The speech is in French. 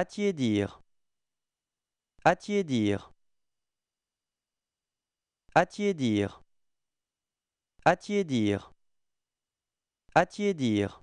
dire. Attiédir. dire. Attiédir. dire.